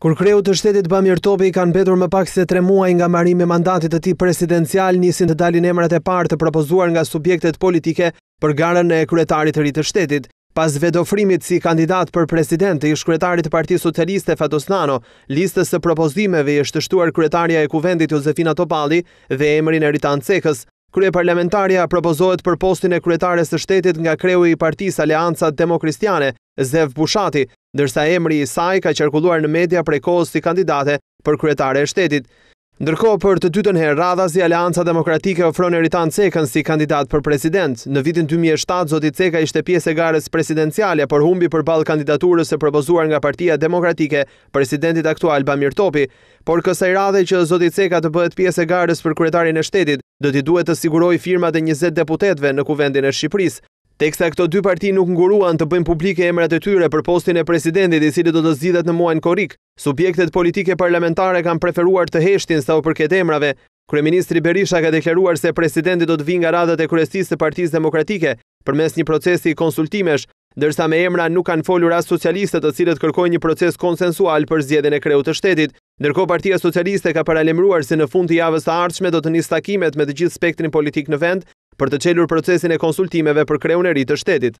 kur kreu të shtetit Bamir Topi i kanë bedur më pak se 3 muaj nga marimi mandatit të ti presidencial njësin të dalin emrat e partë të propozuar nga subjektet politike për garën e kretarit të rritë të shtetit. Pas vedofrimit si kandidat për president të ishkretarit parti socialiste Fatos Nano, listës të propozimeve i shtuar kretarja e kuvendit Josefina Topalli dhe emrin e Ritan Cekës, Krye parlamentarja propozohet për postin e kryetares të shtetit nga kreu i partis Aleansat Demokristiane, Zev Bushati, dërsa emri i saj ka qarkulluar në media prej kohës si kandidate për kryetare e shtetit. Ndërko për të dytën herë, radha i Alianca Demokratike ofron Eritan Cekën si kandidat për president. Në vitin 2007, Zotit Ceka ishte pjesë e garës presidenciale, por humbi për balë kandidaturës e propozuar nga partia demokratike, presidentit aktual Bamir Topi. Por kësaj radhe që Zotit Ceka të bëhet pjesë e garës për kryetarin e shtetit, do t'i duhet të siguroj firmat e 20 deputetve në kuvendin e Shqipëris, Teksa këto dy parti nuk nguruan të bëjnë publike emrat e tyre për postin e presidentit i cili do të zgjidhet në muajin korrik. Subjektet politike parlamentare kanë preferuar të heshtin sa u përket emrave. Kryeministri Berisha ka deklaruar se presidenti do të vinë nga radhët e kryesisë së Partisë Demokratike përmes një procesi konsultimesh, ndërsa me emra nuk kanë folur as socialistët, të cilët kërkojnë një proces konsensual për zgjedhjen e kreut të shtetit. Ndërkohë Partia Socialiste ka paralajmëruar se në fund të javës së ardhshme do të një takimet me të gjithë spektrin politik në vend për të qelur procesin e konsultimeve për kreun e të shtetit.